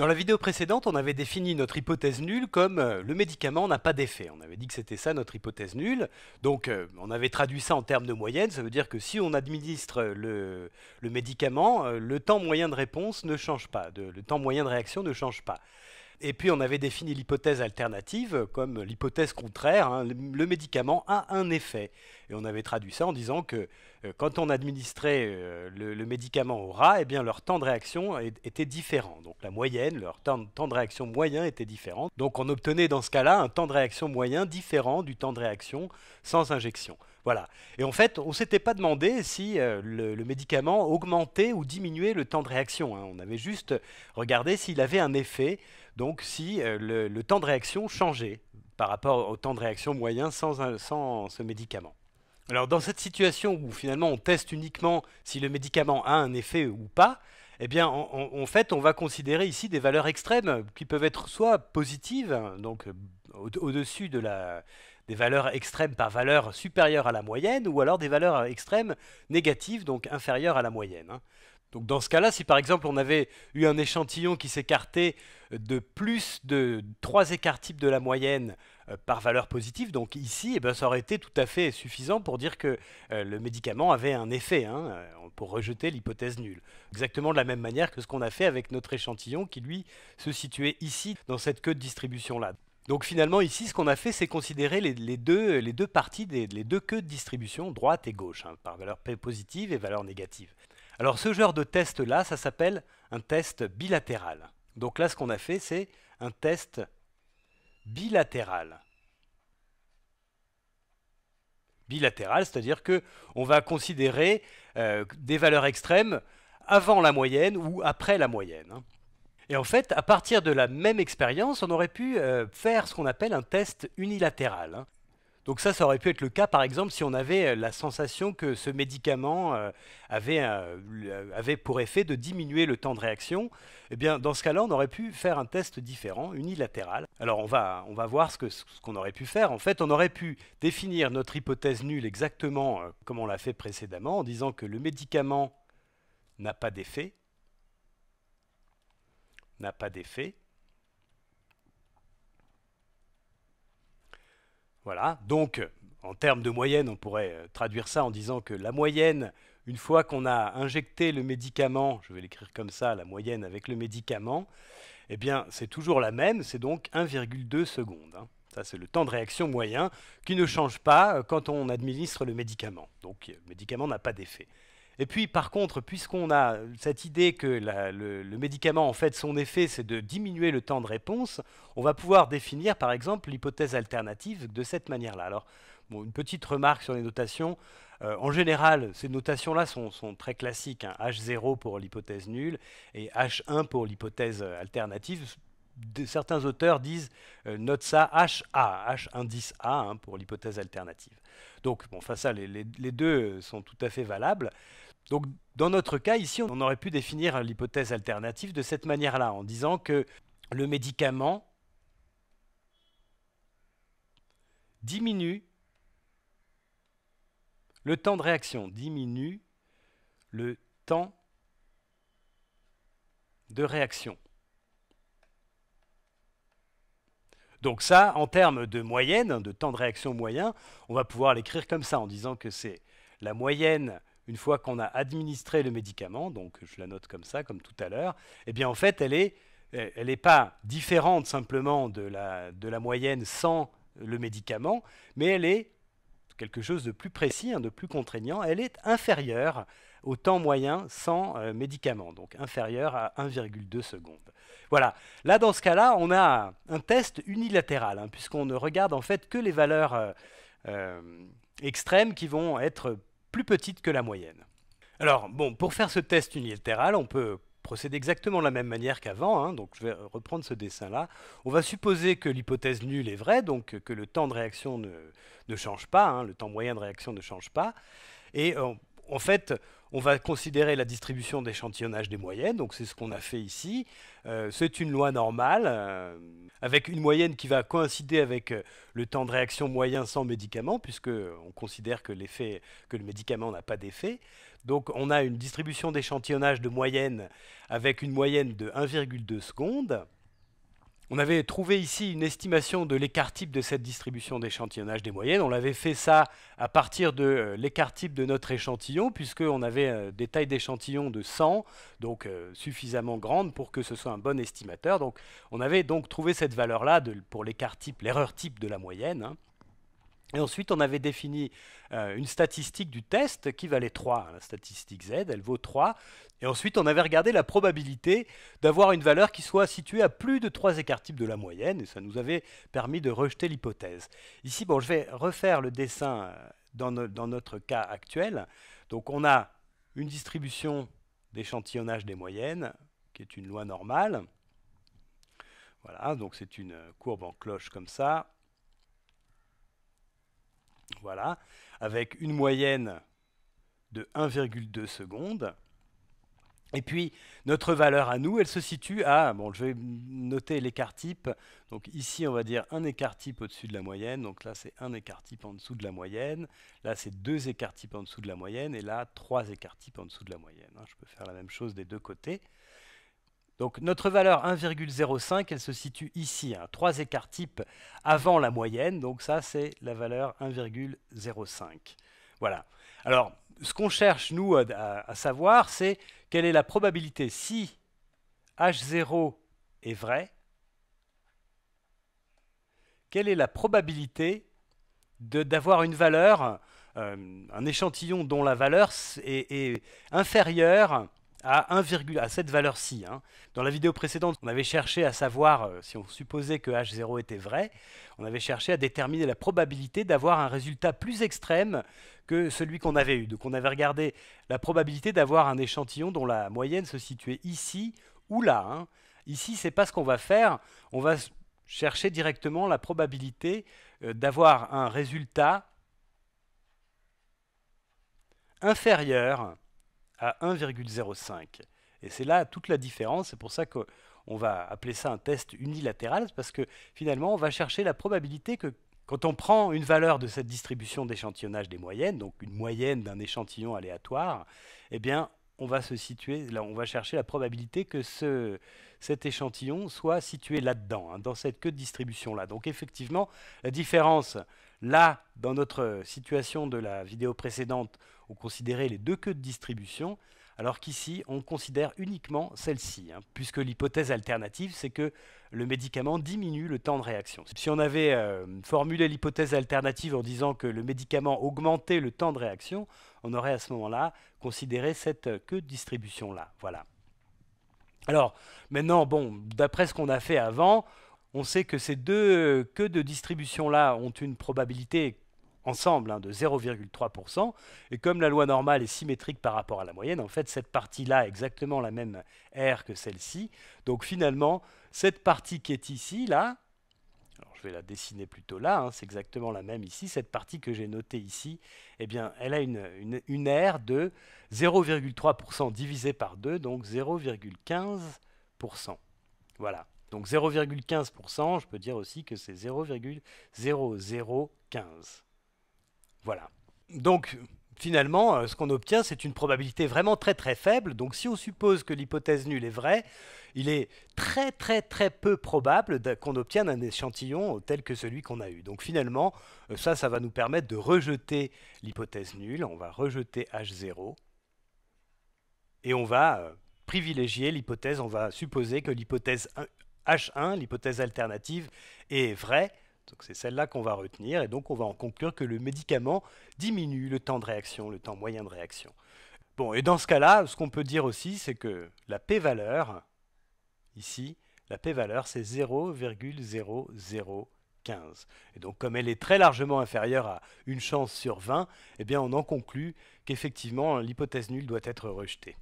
Dans la vidéo précédente, on avait défini notre hypothèse nulle comme euh, le médicament n'a pas d'effet. On avait dit que c'était ça notre hypothèse nulle. Donc euh, on avait traduit ça en termes de moyenne. Ça veut dire que si on administre le, médicament, euh, le temps moyen de réponse ne change pas, le temps moyen de réaction ne change pas. Et puis on avait défini l'hypothèse alternative comme l'hypothèse contraire, hein, le médicament a un effet. Et on avait traduit ça en disant que euh, quand on administrait euh, le, médicament au rat, eh bien leur temps de réaction était différent. Donc la moyenne, leur temps, de réaction moyen était différent. Donc on obtenait dans ce cas-là un temps de réaction moyen différent du temps de réaction sans injection. Voilà. Et en fait, on ne s'était pas demandé si euh, le, médicament augmentait ou diminuait le temps de réaction. Hein. On avait juste regardé s'il avait un effet donc si euh, le, temps de réaction changeait par rapport au temps de réaction moyen sans, ce médicament. Alors dans cette situation où finalement on teste uniquement si le médicament a un effet ou pas, eh bien, en, fait, on va considérer ici des valeurs extrêmes qui peuvent être soit positives, donc euh, au-dessus de la, des valeurs extrêmes par valeur supérieure à la moyenne, ou alors des valeurs extrêmes négatives, donc inférieures à la moyenne. Hein. Donc dans ce cas-là, si par exemple on avait eu un échantillon qui s'écartait de plus de 3 écarts types de la moyenne euh, par valeur positive, donc ici, eh ben, ça aurait été tout à fait suffisant pour dire que euh, le médicament avait un effet, hein, euh, pour rejeter l'hypothèse nulle. Exactement de la même manière que ce qu'on a fait avec notre échantillon qui, lui, se situait ici, dans cette queue de distribution-là. Donc finalement, ici, ce qu'on a fait, c'est considérer les, deux, parties, des, les deux queues de distribution, droite et gauche, hein, par valeur positive et valeur négative. Alors ce genre de test-là, ça s'appelle un test bilatéral. Donc là, ce qu'on a fait, c'est un test bilatéral. Bilatéral, c'est-à-dire qu'on va considérer euh, des valeurs extrêmes avant la moyenne ou après la moyenne. Hein. Et en fait, à partir de la même expérience, on aurait pu euh, faire ce qu'on appelle un test unilatéral. Hein. Donc ça, ça aurait pu être le cas, par exemple, si on avait euh, la sensation que ce médicament euh, euh, avait, pour effet de diminuer le temps de réaction. Eh bien, dans ce cas-là, on aurait pu faire un test différent, unilatéral. Alors, on va, on va voir ce qu'on ce qu'on aurait pu faire. En fait, on aurait pu définir notre hypothèse nulle exactement comme on l'a fait précédemment, en disant que le médicament n'a pas d'effet, n'a pas d'effet, Voilà, donc en termes de moyenne, on pourrait euh, traduire ça en disant que la moyenne, une fois qu'on a injecté le médicament, je vais l'écrire comme ça, la moyenne avec le médicament, eh bien c'est toujours la même, c'est donc 1,2 secondes. Hein. Ça, c'est le temps de réaction moyen qui ne change pas euh, quand on administre le médicament. Donc, le médicament n'a pas d'effet. Et puis, par contre, puisqu'on a cette idée que le, médicament, en fait, son effet, c'est de diminuer le temps de réponse, on va pouvoir définir, par exemple, l'hypothèse alternative de cette manière-là. Alors, une petite remarque sur les notations. Euh, en général, ces notations-là sont, très classiques. H0 hein. pour l'hypothèse nulle et H1 pour l'hypothèse alternative certains auteurs disent euh, note ça HA, H indice A hein, pour l'hypothèse alternative. Donc, bon, face les, les, deux euh, sont tout à fait valables. Donc, dans notre cas ici, on aurait pu définir l'hypothèse alternative de cette manière-là, en disant que le médicament diminue le temps de réaction, diminue le temps de réaction. Donc ça, en termes de moyenne, de temps de réaction moyen, on va pouvoir l'écrire comme ça en disant que c'est la moyenne une fois qu'on a administré le médicament, donc je la note comme ça, comme tout à l'heure, eh bien en fait, elle n'est elle est pas différente simplement de la, de la moyenne sans le médicament, mais elle est quelque chose de plus précis, hein, de plus contraignant, elle est inférieure au temps moyen sans euh, médicament, donc inférieure à 1,2 secondes. Voilà, là dans ce cas-là, on a un test unilatéral, hein, puisqu'on ne regarde en fait que les valeurs euh, euh, extrêmes qui vont être plus petites que la moyenne. Alors, bon, pour faire ce test unilatéral, on peut procède exactement la même manière qu'avant, hein, donc je vais reprendre ce dessin-là. On va supposer que l'hypothèse nulle est vraie, donc que le temps de réaction ne, change pas, hein, le temps moyen de réaction ne change pas. Et euh, en fait, on va considérer la distribution d'échantillonnage des moyennes, donc c'est ce qu'on a fait ici. Euh, c'est une loi normale, euh, avec une moyenne qui va coïncider avec euh, le temps de réaction moyen sans médicament, puisqu'on considère que, que le médicament n'a pas d'effet. Donc on a une distribution d'échantillonnage de moyenne avec une moyenne de 1,2 secondes. On avait trouvé ici une estimation de l'écart type de cette distribution d'échantillonnage des moyennes. On l'avait fait ça à partir de euh, l'écart type de notre échantillon, puisqu'on avait euh, des tailles d'échantillon de 100, donc euh, suffisamment grandes pour que ce soit un bon estimateur. Donc on avait donc trouvé cette valeur-là pour l'écart type, l'erreur type de la moyenne. Hein. Et ensuite, on avait défini euh, une statistique du test qui valait 3. Hein, la statistique Z, elle vaut 3. Et ensuite, on avait regardé la probabilité d'avoir une valeur qui soit située à plus de 3 écarts types de la moyenne. Et ça nous avait permis de rejeter l'hypothèse. Ici, bon, je vais refaire le dessin euh, dans, dans notre cas actuel. Donc, on a une distribution d'échantillonnage des moyennes, qui est une loi normale. Voilà, donc c'est une euh, courbe en cloche comme ça. Voilà, avec une moyenne de 1,2 secondes. Et puis, notre valeur à nous, elle se situe à, bon, je vais noter l'écart type. Donc ici, on va dire un écart type au-dessus de la moyenne. Donc là, c'est un écart type en dessous de la moyenne. Là, c'est deux écart types en dessous de la moyenne. Et là, trois écart types en dessous de la moyenne. Hein. je peux faire la même chose des deux côtés. Donc notre valeur 1,05, elle se situe ici, hein, 3 écarts types avant la moyenne, donc ça c'est la valeur 1,05. Voilà. Alors, ce qu'on cherche, nous, à, savoir, c'est quelle est la probabilité si H0 est vrai, quelle est la probabilité d'avoir une valeur, euh, un échantillon dont la valeur est inférieure à cette valeur-ci. Hein. Dans la vidéo précédente, on avait cherché à savoir, euh, si on supposait que H0 était vrai, on avait cherché à déterminer la probabilité d'avoir un résultat plus extrême que celui qu'on avait eu. Donc on avait regardé la probabilité d'avoir un échantillon dont la moyenne se situait ici ou là. Ici, hein. Ici, c'est pas ce qu'on va faire. On va chercher directement la probabilité euh, d'avoir un résultat inférieur à 1,05. Et c'est là toute la différence. C'est pour ça qu'on va appeler ça un test unilatéral, parce que finalement, on va chercher la probabilité que quand on prend une valeur de cette distribution d'échantillonnage des moyennes, donc une moyenne d'un échantillon aléatoire, eh bien, on va se situer, là, on va chercher la probabilité que ce, cet échantillon soit situé là-dedans, hein, dans cette queue de distribution-là. Donc effectivement, la différence Là, dans notre situation de la vidéo précédente, on considérait les deux queues de distribution, alors qu'ici, on considère uniquement celle-ci, hein, puisque l'hypothèse alternative, c'est que le médicament diminue le temps de réaction. Si on avait euh, formulé l'hypothèse alternative en disant que le médicament augmentait le temps de réaction, on aurait à ce moment-là considéré cette queue de distribution-là. Voilà. Alors, maintenant, bon, d'après ce qu'on a fait avant, on sait que ces deux queues de distribution-là ont une probabilité ensemble hein, de 0,3%. Et comme la loi normale est symétrique par rapport à la moyenne, en fait, cette partie-là a exactement la même R que celle-ci. Donc finalement, cette partie qui est ici, là, alors je vais la dessiner plutôt là, hein, c'est exactement la même ici, cette partie que j'ai notée ici, eh bien, elle a une, une R de 0,3% divisé par 2, donc 0,15%. Voilà. Donc 0,15%, je peux dire aussi que c'est 0,0015. Voilà. Donc finalement, euh, ce qu'on obtient, c'est une probabilité vraiment très très faible. Donc si on suppose que l'hypothèse nulle est vraie, il est très très très peu probable qu'on obtienne un échantillon tel que celui qu'on a eu. Donc finalement, euh, ça, ça va nous permettre de rejeter l'hypothèse nulle. On va rejeter H0 et on va euh, privilégier l'hypothèse, on va supposer que l'hypothèse 1. H1, l'hypothèse alternative, est vraie. Donc c'est celle-là qu'on va retenir et donc on va en conclure que le médicament diminue le temps de réaction, le temps moyen de réaction. Bon, et dans ce cas-là, ce qu'on peut dire aussi, c'est que la p-valeur, ici, la p-valeur, c'est 0,0015. Et donc, comme elle est très largement inférieure à une chance sur 20, eh bien, on en conclut qu'effectivement, l'hypothèse nulle doit être rejetée.